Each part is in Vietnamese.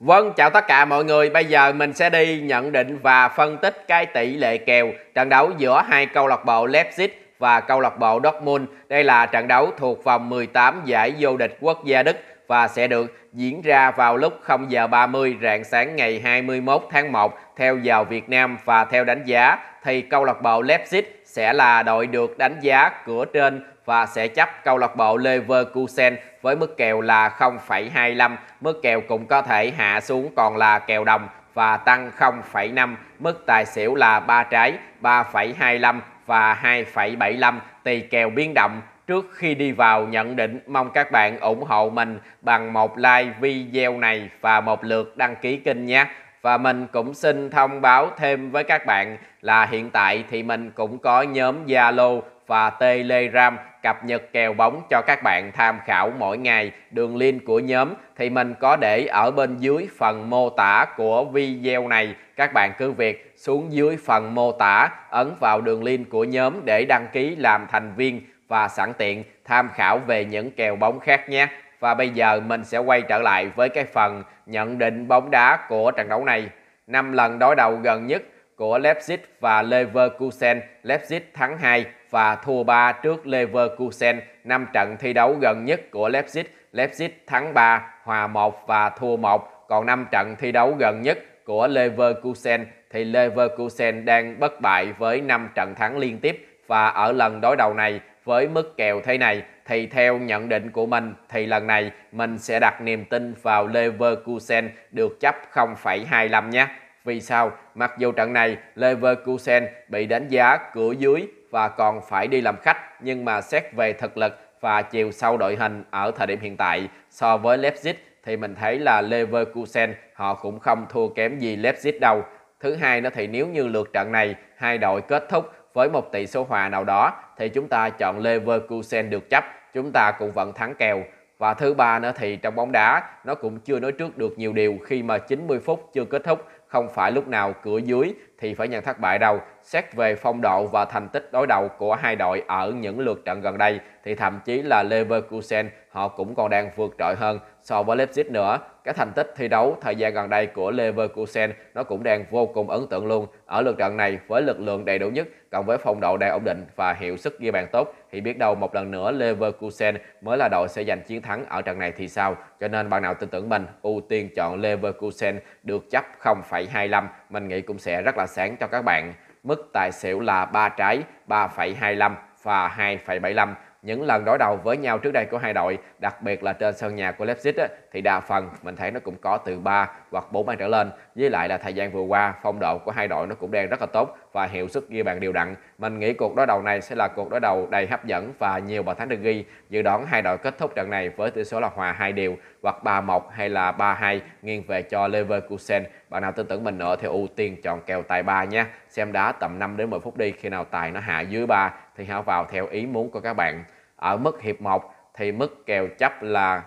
Vâng, chào tất cả mọi người. Bây giờ mình sẽ đi nhận định và phân tích cái tỷ lệ kèo trận đấu giữa hai câu lạc bộ Leipzig và câu lạc bộ Dortmund. Đây là trận đấu thuộc vòng 18 giải vô địch quốc gia Đức và sẽ được diễn ra vào lúc 0 giờ 30 rạng sáng ngày 21 tháng 1 theo giờ Việt Nam và theo đánh giá thì câu lạc bộ Leipzig sẽ là đội được đánh giá cửa trên và sẽ chấp câu lạc bộ Leverkusen với mức kèo là 0,25, mức kèo cũng có thể hạ xuống còn là kèo đồng và tăng 0,5, mức tài xỉu là 3 trái 3,25 và 2,75 tùy kèo biến động Trước khi đi vào nhận định, mong các bạn ủng hộ mình bằng một like video này và một lượt đăng ký kênh nhé. Và mình cũng xin thông báo thêm với các bạn là hiện tại thì mình cũng có nhóm Zalo và Telegram cập nhật kèo bóng cho các bạn tham khảo mỗi ngày. Đường link của nhóm thì mình có để ở bên dưới phần mô tả của video này. Các bạn cứ việc xuống dưới phần mô tả, ấn vào đường link của nhóm để đăng ký làm thành viên và sẵn tiện tham khảo về những kèo bóng khác nhé. Và bây giờ mình sẽ quay trở lại với cái phần nhận định bóng đá của trận đấu này. Năm lần đối đầu gần nhất của Leipzig và Leverkusen, Leipzig thắng 2 và thua 3 trước Leverkusen. Năm trận thi đấu gần nhất của Leipzig, Leipzig thắng 3, hòa 1 và thua 1. Còn năm trận thi đấu gần nhất của Leverkusen thì Leverkusen đang bất bại với 5 trận thắng liên tiếp và ở lần đối đầu này với mức kèo thế này thì theo nhận định của mình thì lần này mình sẽ đặt niềm tin vào Leverkusen được chấp 0,25 nhé. Vì sao? Mặc dù trận này Leverkusen bị đánh giá cửa dưới và còn phải đi làm khách nhưng mà xét về thực lực và chiều sâu đội hình ở thời điểm hiện tại so với Leipzig thì mình thấy là Leverkusen họ cũng không thua kém gì Leipzig đâu. Thứ hai nữa thì nếu như lượt trận này hai đội kết thúc với một tỷ số hòa nào đó thì chúng ta chọn Leverkusen được chấp chúng ta cũng vẫn thắng kèo và thứ ba nữa thì trong bóng đá nó cũng chưa nói trước được nhiều điều khi mà 90 phút chưa kết thúc không phải lúc nào cửa dưới thì phải nhận thất bại đâu. Xét về phong độ và thành tích đối đầu của hai đội ở những lượt trận gần đây thì thậm chí là Leverkusen họ cũng còn đang vượt trội hơn so với Leipzig nữa. Cái thành tích thi đấu thời gian gần đây của Leverkusen nó cũng đang vô cùng ấn tượng luôn. Ở lượt trận này với lực lượng đầy đủ nhất cộng với phong độ đang ổn định và hiệu sức ghi bàn tốt thì biết đâu một lần nữa Leverkusen mới là đội sẽ giành chiến thắng ở trận này thì sao. Cho nên bạn nào tin tưởng mình ưu tiên chọn Leverkusen được chấp 0,5 3,25 mình nghĩ cũng sẽ rất là sáng cho các bạn. Mức tài xỉu là 3 trái 3,25 và 2,75 những lần đối đầu với nhau trước đây của hai đội đặc biệt là trên sân nhà của Leipzig á, thì đa phần mình thấy nó cũng có từ 3 hoặc 4 bàn trở lên với lại là thời gian vừa qua phong độ của hai đội nó cũng đang rất là tốt và hiệu suất ghi bàn đều đặn mình nghĩ cuộc đối đầu này sẽ là cuộc đối đầu đầy hấp dẫn và nhiều bàn thắng được ghi dự đoán hai đội kết thúc trận này với tỷ số là hòa hai đều hoặc 3-1 hay là 3-2 nghiêng về cho Leverkusen bạn nào tin tưởng mình nữa thì ưu tiên chọn kèo tài 3 nha xem đá tầm 5 đến 10 phút đi khi nào tài nó hạ dưới 3 thì họ vào theo ý muốn của các bạn ở mức hiệp 1 thì mức kèo chấp là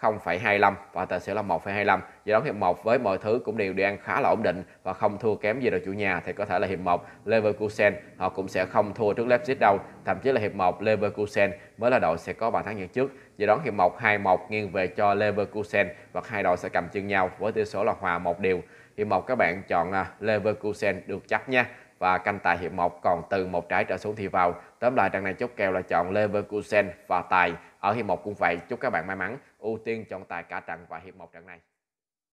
0,25 và tài xỉu là 1,25 do đó hiệp 1 với mọi thứ cũng đều đang khá là ổn định và không thua kém gì đội chủ nhà thì có thể là hiệp 1 Leverkusen họ cũng sẽ không thua trước Leipzig đâu thậm chí là hiệp 1 Leverkusen mới là đội sẽ có bàn thắng nhận trước dự đoán hiệp 1 2-1 nghiêng về cho Leverkusen và hai đội sẽ cầm chân nhau với tỷ số là hòa một đều hiệp 1 các bạn chọn à, Leverkusen được chấp nha và canh tài hiệp 1 còn từ một trái trở xuống thì vào. Tóm lại trận này chốt kèo là chọn Leverkusen và tài. Ở hiệp 1 cũng vậy, chúc các bạn may mắn, ưu tiên chọn tài cả trận và hiệp 1 trận này.